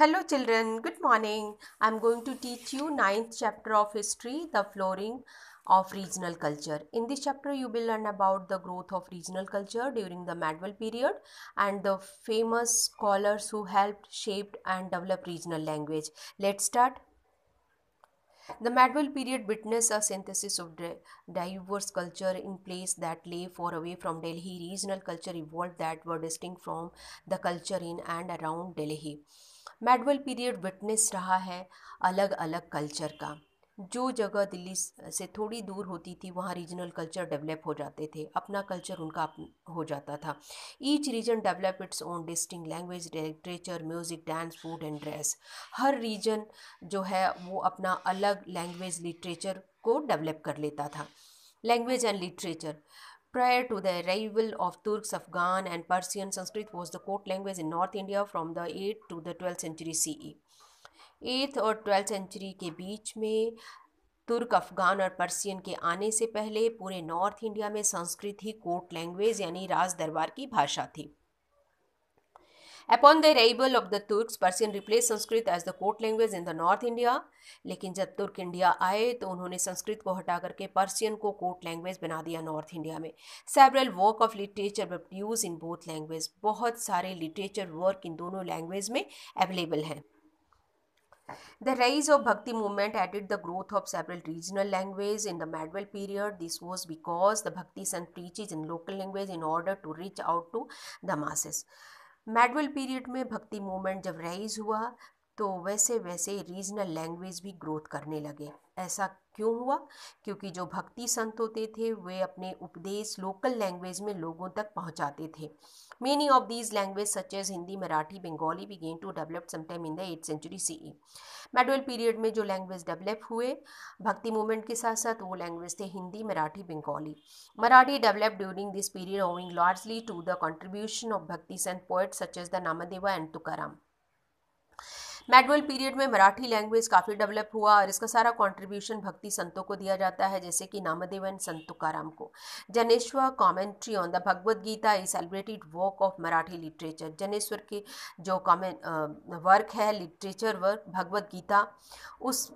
Hello children, good morning. I am going to teach you 9th chapter of history, the flooring of regional culture. In this chapter, you will learn about the growth of regional culture during the medieval period and the famous scholars who helped shape and develop regional language. Let's start. The medieval period witnessed a synthesis of diverse culture in place that lay far away from Delhi. Regional culture evolved that were distinct from the culture in and around Delhi. Medieval period witness रहा है अलग अलग culture का जो जगह दिल्ली से थोड़ी दूर होती थी वहाँ रीजनल कल्चर डेवलप हो जाते थे अपना कल्चर उनका हो जाता था each region develop its own distinct language literature music dance food and dress हर रीजन जो है वो अपना अलग लैंग्वेज लिटरेचर को डेवलप कर लेता था language and literature Prior to the arrival of Turks, Afghan, and Persian, Sanskrit was the court language in North India from the 8th to the 12th century CE. 8th और 12th century के बीच में तुर्क अफगान और Persian के आने से पहले पूरे नॉर्थ इंडिया में संस्कृत ही कोर्ट लैंग्वेज यानी राज दरबार की भाषा थी Upon their able of the Turks, Persian replaced Sanskrit as the court language in the North India. लेकिन जब तुर्क इंडिया आए तो उन्होंने संस्कृत को हटा करके पर्सियन को कोर्ट लैंग्वेज बना दिया नॉर्थ इंडिया में several work of literature were used in both language बहुत सारे लिटरेचर वर्क इन दोनों लैंग्वेज में अवेलेबल हैं The rise of Bhakti movement added the growth of several regional languages in the medieval period. This was because the Bhakti son preaches in local language in order to reach out to the masses. Medieval period में Bhakti movement जब rise हुआ तो वैसे वैसे regional language भी growth करने लगे ऐसा क्यों हुआ क्योंकि जो भक्ति संत होते थे वे अपने उपदेश लोकल लैंग्वेज में लोगों तक पहुंचाते थे many of these language such as Hindi Marathi Bengali gain to develop sometime in the eight century C E medieval period में जो लैंग्वेज डेवलप हुए भक्ति मूवमेंट के साथ साथ वो लैंग्वेज थे Hindi Marathi Bengali Marathi develop during this period owing largely to the contribution of Bhakti Sant poet such as the Namdeva and Tukaram medieval period में मराठी लैंग्वेज काफ़ी डेवलप हुआ और इसका सारा कॉन्ट्रीब्यूशन भक्ति संतों को दिया जाता है जैसे कि नामदेवन संत तुकाराम को Dnyaneshwar commentary on the Bhagavad Gita is celebrated work of Marathi literature Dnyaneshwar के जो कॉमें वर्क है लिटरेचर वर्क भगवद गीता उस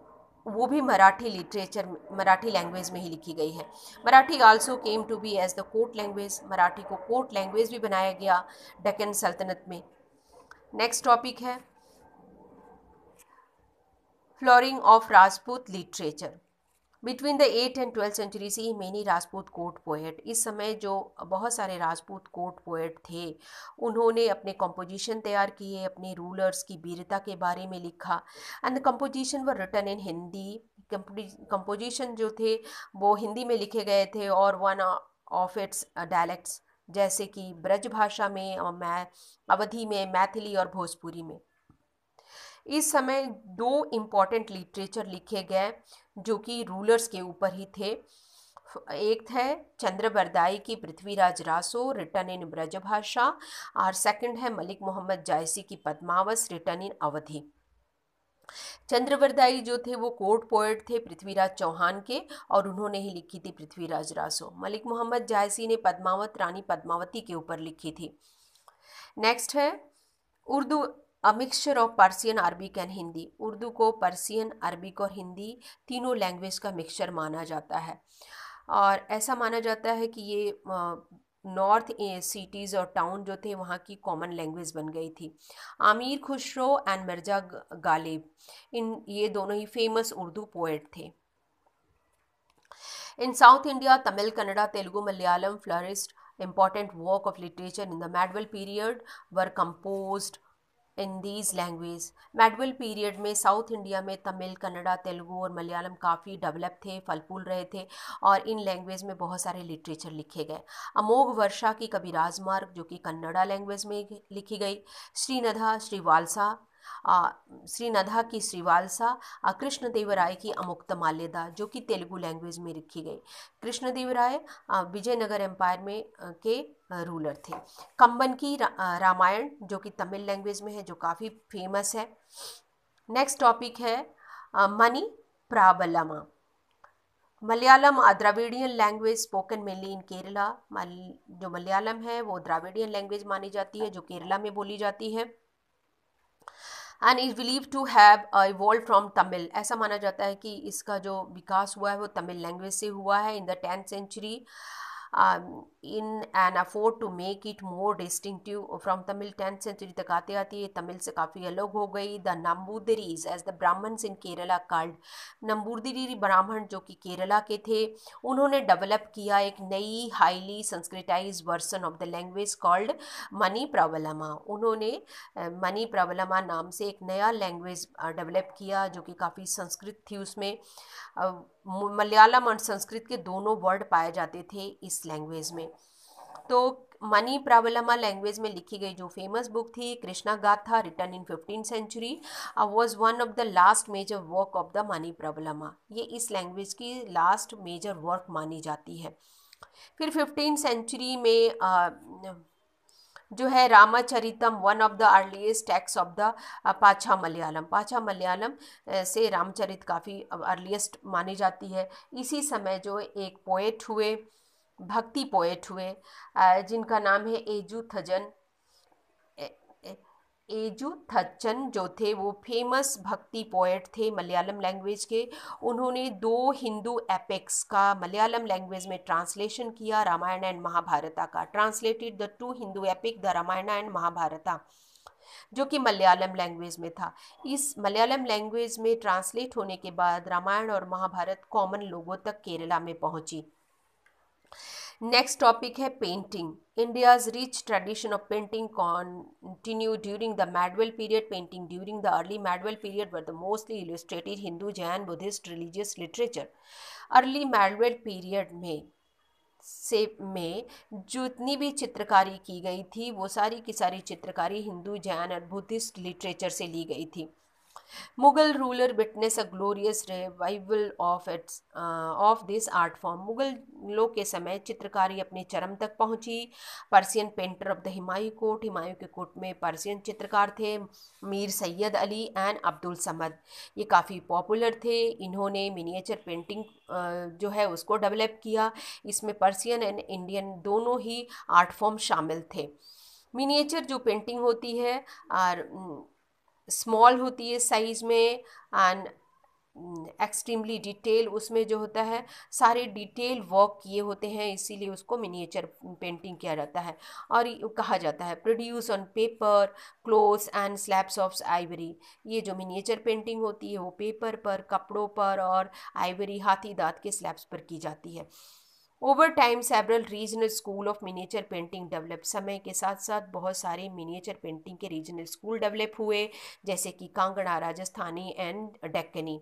वो भी मराठी लिटरेचर मराठी लैंग्वेज में ही लिखी गई है Marathi also came to be as the court language Marathi को कोर्ट लैंग्वेज भी बनाया गया डेकन सल्तनत में नेक्स्ट टॉपिक है flowering of Rajput literature. Between the eight and twelfth century से ही मेनी राजपूत कोर्ट पोएट इस समय जो बहुत सारे राजपूत कोर्ट पोएट थे उन्होंने अपने कंपोजिशन तैयार किए अपने रूलर्स की वीरता के बारे में लिखा and the composition were written in Hindi composition जो थे वो हिंदी में लिखे गए थे और वन ऑफ इट्स डायलैक्ट्स जैसे कि ब्रज भाषा में मै अवधि में मैथिली और भोजपुरी में इस समय दो इम्पॉर्टेंट लिटरेचर लिखे गए जो कि रूलर्स के ऊपर ही थे एक है चंद्रवरदाई की पृथ्वीराज रासो रिटर्न इन ब्रजभाषा और सेकंड है मलिक मोहम्मद जायसी की पद्मावस रिटर्न इन अवधि चंद्रवरदाई जो थे वो कोर्ट पोएट थे पृथ्वीराज चौहान के और उन्होंने ही लिखी थी पृथ्वीराज रासो मलिक मोहम्मद जायसी ने पद्मावत रानी पद्मावती के ऊपर लिखी थी नेक्स्ट है Urdu a mixture of Persian Arabic and Hindi Urdu को पर्सियन अरबिक और हिंदी तीनों लैंग्वेज का मिक्सचर माना जाता है और ऐसा माना जाता है कि ये नॉर्थ सिटीज़ और टाउन जो थे वहाँ की कॉमन लैंग्वेज बन गई थी आमिर खुशरो एंड मिर्जा गालिब इन ये दोनों ही फेमस उर्दू पोएट थे in south India Tamil Kannada Telugu Malayalam flourished. Important work of literature in the medieval period were compose in these language medieval period में साउथ इंडिया में तमिल कन्नड़ा तेलुगू और मलयालम काफ़ी डेवलप थे फलफूल रहे थे और इन लैंग्वेज में बहुत सारे लिटरेचर लिखे गए अमोघ वर्षा की कभी राजमार्ग जो कि कन्नड़ा लैंग्वेज में लिखी गई श्रीनधा श्रीवालसा नधा की श्रीवालसा कृष्णदेवराय की अमुक्त माल्यदा जो कि तेलुगु लैंग्वेज में लिखी गई कृष्णदेवराय विजयनगर एम्पायर में के रूलर थे कंबन की रा, रामायण जो कि तमिल लैंग्वेज में है जो काफ़ी फेमस है नेक्स्ट टॉपिक है Manipravalam Malayalam Dravidian language spoken mainly in Kerala जो मलयालम है वो द्राविडियन लैंग्वेज मानी जाती है जो केरला में बोली जाती है and is believe to have evolve from Tamil ऐसा माना जाता है कि इसका जो विकास हुआ है वो तमिल लैंग्वेज से हुआ है in the tenth century um, in an effort to make it more distinctive from Tamil 10th century तक आते आते ये तमिल से काफ़ी अलग हो गई the Namboodiris as the Brahmins in Kerala called Namboodiri Brahmin जो कि केरला के थे उन्होंने डेवलप किया एक नई highly Sanskritize version of the language called Manipravalam उन्होंने मनी प्रबलमा नाम से एक नया लैंग्वेज डेवलप किया जो कि काफ़ी संस्कृत थी उसमें मलयालम और संस्कृत के दोनों वर्ड पाए जाते थे इस लैंग्वेज में तो मनी प्रावलमा लैंग्वेज में लिखी गई जो फेमस बुक थी Krishna Gatha written in fifteen century was one of the last major work of the Manipravalam ये इस लैंग्वेज की लास्ट मेजर वर्क मानी जाती है फिर फिफ्टीन सेंचुरी में आ, uh, जो है Ramacharitam one of the earliest texts of the पाछा मलयालम पाछा मलयालम uh, से रामचरित काफ़ी अर्लीस्ट मानी जाती है इसी समय जो एक पोएट हुए भक्ति पोएट हुए जिनका नाम है एजू थजन एजू थच्चन जो थे वो फेमस भक्ति पोएट थे मलयालम लैंग्वेज के उन्होंने दो हिंदू एपिक्स का मलयालम लैंग्वेज में ट्रांसलेशन किया रामायण एंड महाभारता का translated the two Hindu epic the Ramayana and Mahabharata जो कि मलयालम लैंग्वेज में था इस मलयालम लैंग्वेज में ट्रांसलेट होने के बाद रामायण और महाभारत कॉमन लोगों तक केरला में पहुंची नेक्स्ट टॉपिक है painting India's rich tradition of painting continue during the medieval period painting during the early medieval period were the mostly illustrated Hindu Jain Buddhist religious literature early medieval period में से में जितनी भी चित्रकारी की गई थी वो सारी की सारी चित्रकारी हिंदू जैन और बुद्धिस्ट लिटरेचर से ली गई थी Mughal ruler witness a glorious revival of its of this art form Mughal लोग के समय चित्रकारी अपने चरम तक पहुंची Persian painter of the Humayun court Humayun के कोट में पर्सियन चित्रकार थे मीर सैयद अली एंड अब्दुल समद ये काफ़ी पॉपुलर थे इन्होंने मिनिएचर पेंटिंग uh, जो है उसको डेवलप किया इसमें पर्सियन एंड इंडियन दोनों ही आर्ट फॉर्म शामिल थे मिनिएचर जो पेंटिंग होती है और स्मॉल होती है साइज़ में एंड एक्सट्रीमली डिटेल उसमें जो होता है सारे डिटेल वर्क किए होते हैं इसीलिए उसको मिनिएचर पेंटिंग किया जाता है और कहा जाता है produce on paper cloths and slabs of ivory ये जो मिनिएचर पेंटिंग होती है वो पेपर पर कपड़ों पर और आइवरी हाथी दांत के स्लैब्स पर की जाती है over time several regional school of miniature painting develop समय के साथ साथ बहुत सारे मिनिएचर पेंटिंग के रीजनल स्कूल डेवलप हुए जैसे कि Kangra Rajasthani and Deccani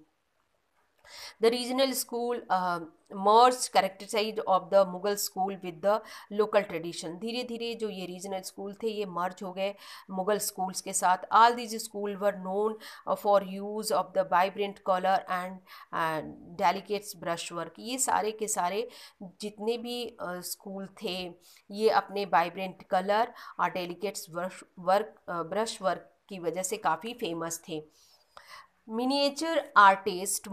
The regional school uh, merged characteristic of the Mughal school with the local tradition. धीरे धीरे जो ये regional school थे ये merge हो गए मुगल schools के साथ All these schools were known for use of the vibrant color and uh, delicate brushwork. ये सारे के सारे जितने भी uh, school थे ये अपने vibrant color और delicate brush work uh, brush work की वजह से काफ़ी फेमस थे miniature artist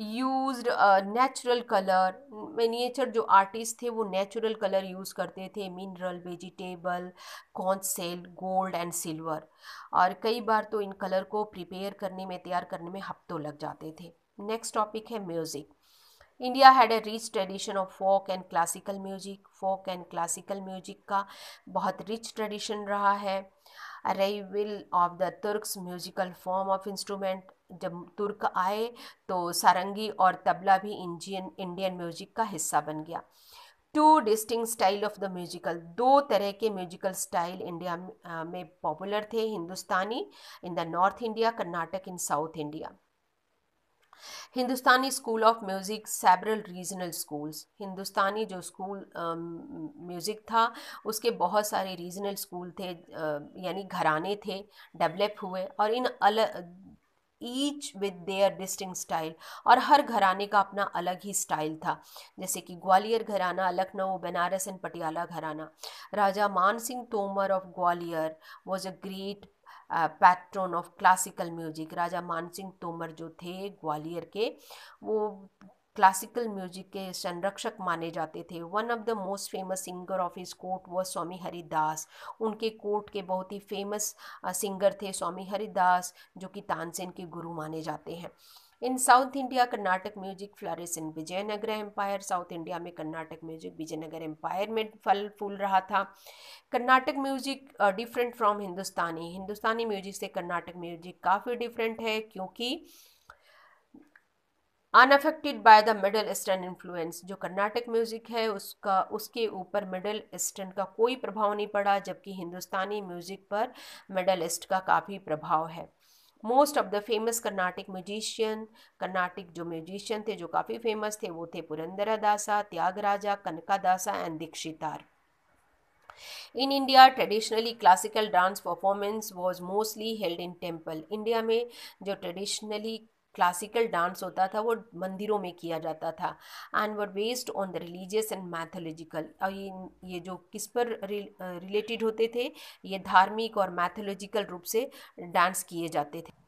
used natural colour miniature जो आर्टिस्ट थे वो नेचुरल कलर यूज़ करते थे mineral vegetable conch shell gold and silver और कई बार तो इन कलर को प्रिपेयर करने में तैयार करने में हफ्तों लग जाते थे नेक्स्ट टॉपिक है music India had a rich tradition of folk and classical music folk and classical music का बहुत रिच ट्रेडिशन रहा है arrival of the Turks musical form of instrument जब तुर्क आए तो सारंगी और तबला भी इंडियन इंडियन म्यूजिक का हिस्सा बन गया two distinct style of the musical दो तरह के म्यूजिकल स्टाइल इंडिया में पॉपुलर थे Hindustani in the north India Carnatic in south India Hindustani school of music several regional schools Hindustani जो स्कूल म्यूज़िक था उसके बहुत सारे रीजनल स्कूल थे यानी घराने थे डेवलप हुए और इन अलग each with their distinct style और हर घराने का अपना अलग ही स्टाइल था जैसे कि ग्वालियर घराना Lucknow Banaras and Patiala gharana Raja Man Singh Tomar of Gwalior was a great patron of classical music Raja Mansingh Tomar जो थे ग्वालियर के वो क्लासिकल म्यूजिक के संरक्षक माने जाते थे one of the most famous singer of his court वो स्वामी हरिदास उनके कोर्ट के बहुत ही फेमस सिंगर थे स्वामी हरिदास जो कि तानसेन के गुरु माने जाते हैं in south India Carnatic music flourished in Vijayanagara empire south India में कर्नाटक म्यूजिक विजयनगर एम्पायर में फल फूल रहा था Carnatic music different from Hindustani Hindustani music से कर्नाटक म्यूजिक काफ़ी डिफरेंट है क्योंकि unaffected by the middle eastern influence जो कर्नाटक म्यूज़िक है उसका उसके ऊपर मिडल ईस्टर्न का कोई प्रभाव नहीं पड़ा जबकि हिंदुस्तानी म्यूज़िक पर मिडल ईस्ट का काफ़ी प्रभाव है most of the famous Carnatic musician Carnatic जो म्यूजिशियन थे जो काफ़ी फेमस थे वो थे पुरंदरा दासा Tyagaraja Kanaka Dasa and Dikshitar in India traditionally classical dance performance was mostly held in temple India में जो ट्रेडिशनली क्लासिकल डांस होता था वो मंदिरों में किया जाता था and were based on the religious and mythological और ये ये जो किस पर रिलेटेड होते थे ये धार्मिक और मैथोलॉजिकल रूप से डांस किए जाते थे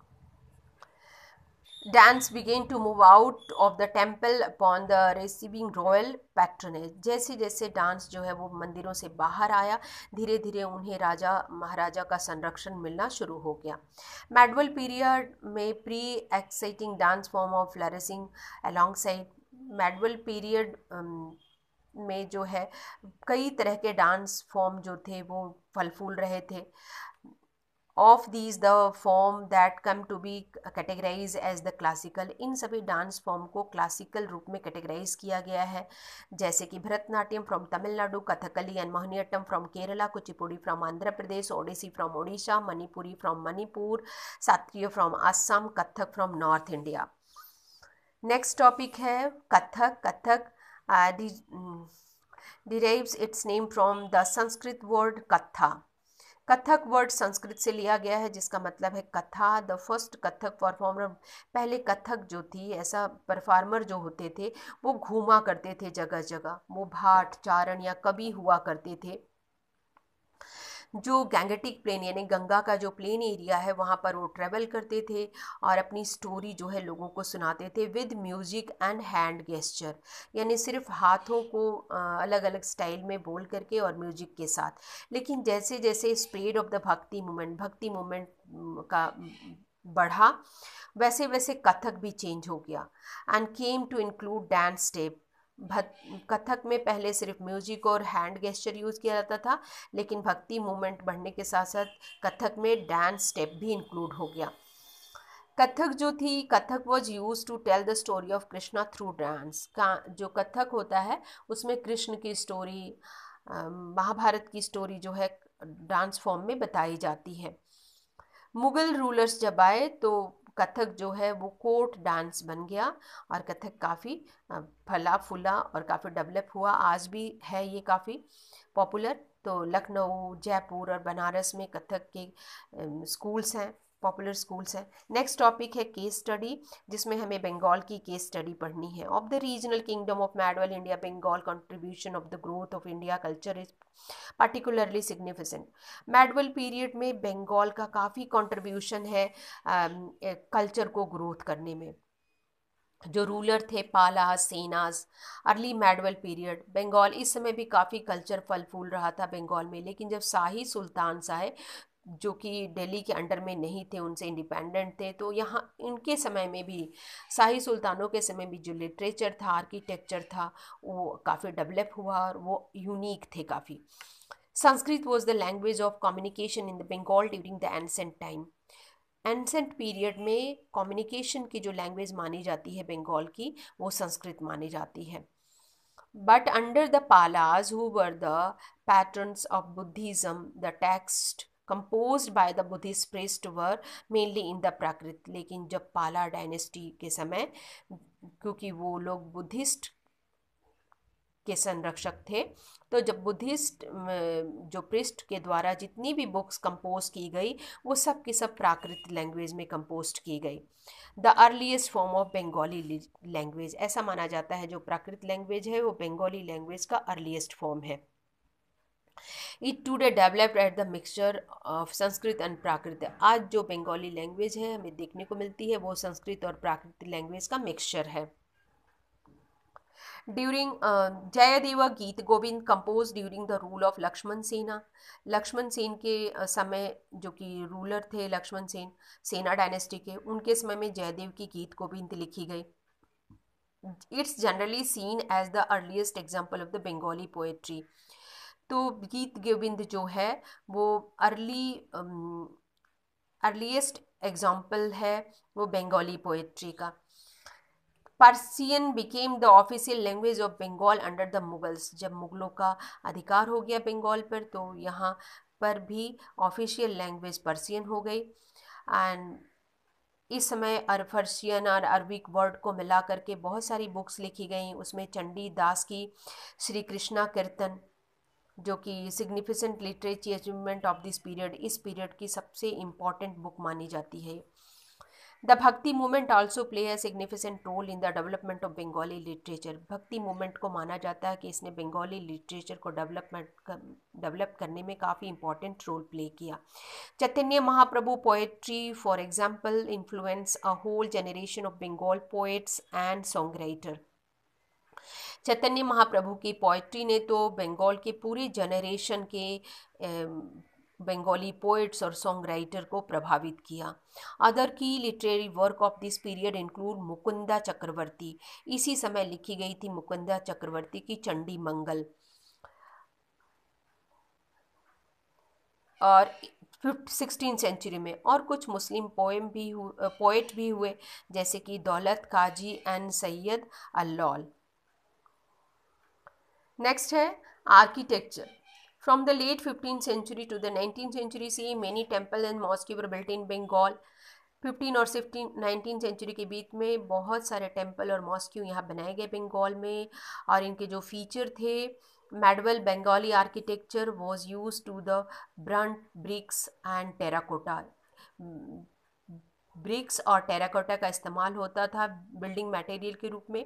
dance began to move out of the temple upon the receiving royal patronage जैसे जैसे डांस जो है वो मंदिरों से बाहर आया धीरे धीरे उन्हें राजा महाराजा का संरक्षण मिलना शुरू हो गया मेडवल पीरियड में pre existing dance form of flourishing alongside medieval period में जो है कई तरह के डांस फॉर्म जो थे वो फल फूल रहे थे of these the form that come to be categorize as the classical इन सभी डांस फॉर्म को क्लासिकल रूप में कैटेगराइज किया गया है जैसे कि Bharatanatyam from Tamil Nadu Kathakali and Mohiniattam from Kerala Kuchipudi from Andhra Pradesh Odissi from Odisha Manipuri from Manipur Sattriya from Assam Kathak from north India next topic है Kathak Kathak derives its name from the Sanskrit word katha Kathak word Sanskrit से लिया गया है जिसका मतलब है कथा द फर्स्ट कथक परफॉर्मर पहले कथक जो थी ऐसा परफॉर्मर जो होते थे वो घूमा करते थे जगह जगह वो भाट चारण या कवि हुआ करते थे जो गैंगटिक प्लेन यानी गंगा का जो प्लेन एरिया है वहाँ पर वो ट्रेवल करते थे और अपनी स्टोरी जो है लोगों को सुनाते थे with music and hand gesture यानी सिर्फ हाथों को अलग अलग स्टाइल में बोल करके और म्यूजिक के साथ लेकिन जैसे जैसे spread of the bhakti movement bhakti movement का बढ़ा वैसे वैसे कथक भी चेंज हो गया and came to include dance step भत कथक में पहले सिर्फ म्यूजिक और हैंड गेस्चर यूज़ किया जाता था लेकिन भक्ति मूवमेंट बढ़ने के साथ साथ कथक में डांस स्टेप भी इंक्लूड हो गया कथक जो थी Kathak was use to tell the story of Krishna through dance का जो कथक होता है उसमें कृष्ण की स्टोरी महाभारत की स्टोरी जो है डांस फॉर्म में बताई जाती है मुगल रूलर्स जब आए तो कथक जो है वो कोर्ट डांस बन गया और कथक काफ़ी फला फूला और काफ़ी डेवलप हुआ आज भी है ये काफ़ी पॉपुलर तो लखनऊ जयपुर और बनारस में कथक के स्कूल्स हैं पॉपुलर स्कूल्स हैं नेक्स्ट टॉपिक है केस स्टडी जिसमें हमें बंगाल की केस स्टडी पढ़नी है of the regional kingdom of medieval India Bengal contribution of the growth of India culture is particularly significant medieval period में बंगाल का काफ़ी कंट्रीब्यूशन है कल्चर um, को ग्रोथ करने में जो रूलर थे Pala Senas early medieval period Bengal इस समय भी काफ़ी कल्चर फल फूल रहा था बंगाल में लेकिन जब शाही सुल्तान साहे जो कि दिल्ली के अंडर में नहीं थे उनसे इंडिपेंडेंट थे तो यहाँ इनके समय में भी शाही सुल्तानों के समय भी जो लिटरेचर था आर्किटेक्चर था वो काफ़ी डेवलप हुआ और वो यूनिक थे काफ़ी Sanskrit was the language of communication in the Bengal during the ancient time ancient period में कम्युनिकेशन की जो लैंग्वेज मानी जाती है बंगाल की वो संस्कृत मानी जाती है but under the Palas who were the patrons of Buddhism the text compose by the Buddhist priest were mainly in the Prakrit लेकिन जब पाला डायनेस्टी के समय क्योंकि वो लोग बुद्धिस्ट के संरक्षक थे तो जब बुद्धिस्ट जो पृष्ठ के द्वारा जितनी भी बुक्स कंपोज की गई वो सब की सब प्राकृत लैंग्वेज में कंपोज की गई the earliest form of Bengali language ऐसा माना जाता है जो प्राकृत लैंग्वेज है वो बंगाली लैंग्वेज का अर्लीस्ट फॉर्म है it today developed at the mixture of Sanskrit and Prakrit आज जो बंगाली लैंग्वेज है हमें देखने को मिलती है वो संस्कृत और प्राकृत लैंग्वेज का मिक्सचर है during Jayadev Geet Govind compose during the rule of Lakshmana Sena Lakshman Sen के समय जो कि रूलर थे लक्ष्मण सेन सेना डायनेस्टी के उनके समय में जयदेव की गीत गोविंद लिखी गई it's generally seen as the earliest example of the Bengali poetry तो गीत गोविंद जो है वो अर्ली अर्लीस्ट एग्जाम्पल है वो बंगाली पोएट्री का Persian became the official language of Bengal under the Mughals जब मुगलों का अधिकार हो गया बंगाल पर तो यहाँ पर भी ऑफिशियल लैंग्वेज पर्सियन हो गई एंड इस समय अर अरफर्शियन और अरबिक वर्ड को मिला करके बहुत सारी बुक्स लिखी गई उसमें चंडी दास की श्री कृष्णा कीर्तन जो कि significant literary achievement of this period इस पीरियड की सबसे इम्पॉर्टेंट बुक मानी जाती है the bhakti movement also play a significant role in the development of Bengali literature bhakti movement को माना जाता है कि इसने बंगाली लिटरेचर को डेवलपमेंट डेवलप करने में काफ़ी इंपॉर्टेंट रोल प्ले किया Chaitanya Mahaprabhu poetry for example influence a whole generation of Bengal poets and song writer Chaitanya महाप्रभु की पोइट्री ने तो बंगाल के पूरी जनरेशन के बंगाली पोइट्स और सॉन्ग राइटर को प्रभावित किया other key literary work of this period include Mukunda Chakravarti इसी समय लिखी गई थी मुकुंदा चक्रवर्ती की चंडी मंगल और फिफ्थ सिक्सटीन सेंचुरी में और कुछ मुस्लिम पोएम भी हुए पोइट भी हुए जैसे कि दौलत काजी एंड सैयद अल्लौल नेक्स्ट है architecture from the late fifteen century to the nineteen century see many temple and mosque were built in Bengal fifteen और सिफ्टीन नाइनटीन सेंचुरी के बीच में बहुत सारे टेम्पल और मॉस्क्यू यहाँ बनाए गए बंगाल में और इनके जो फीचर थे medieval Bengali architecture was use to the burnt bricks and terracotta bricks और टेराकोटा का इस्तेमाल होता था बिल्डिंग मटेरियल के रूप में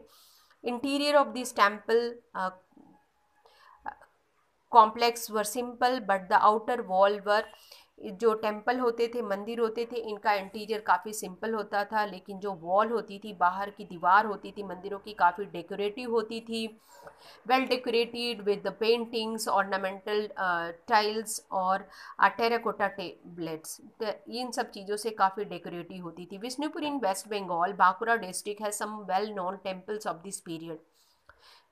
interior of this temple complex were simple but the outer wall were जो टेम्पल होते थे मंदिर होते थे इनका इंटीरियर काफ़ी सिंपल होता था लेकिन जो वॉल होती थी बाहर की दीवार होती थी मंदिरों की काफ़ी डेकोरेटिव होती थी well decorated with the paintings ornamental tiles और टेराकोटा तो टेबलेट्स इन सब चीज़ों से काफ़ी डेकोरेटिव होती थी Vishnupur in west Bengal Bankura district है some well known temples of this period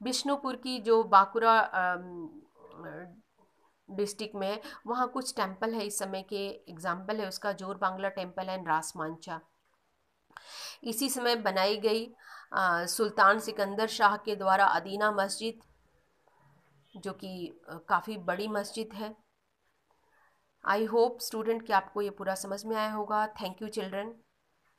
Vishnupur की जो बांकुरा डिस्ट्रिक्ट में वहाँ कुछ टेम्पल है इस समय के एग्जाम्पल है उसका जोर बांग्ला टेम्पल एंड रास मांचा इसी समय बनाई गई आ, सुल्तान सिकंदर शाह के द्वारा अदीना मस्जिद जो कि काफ़ी बड़ी मस्जिद है आई होप स्टूडेंट कि आपको ये पूरा समझ में आया होगा थैंक यू चिल्ड्रन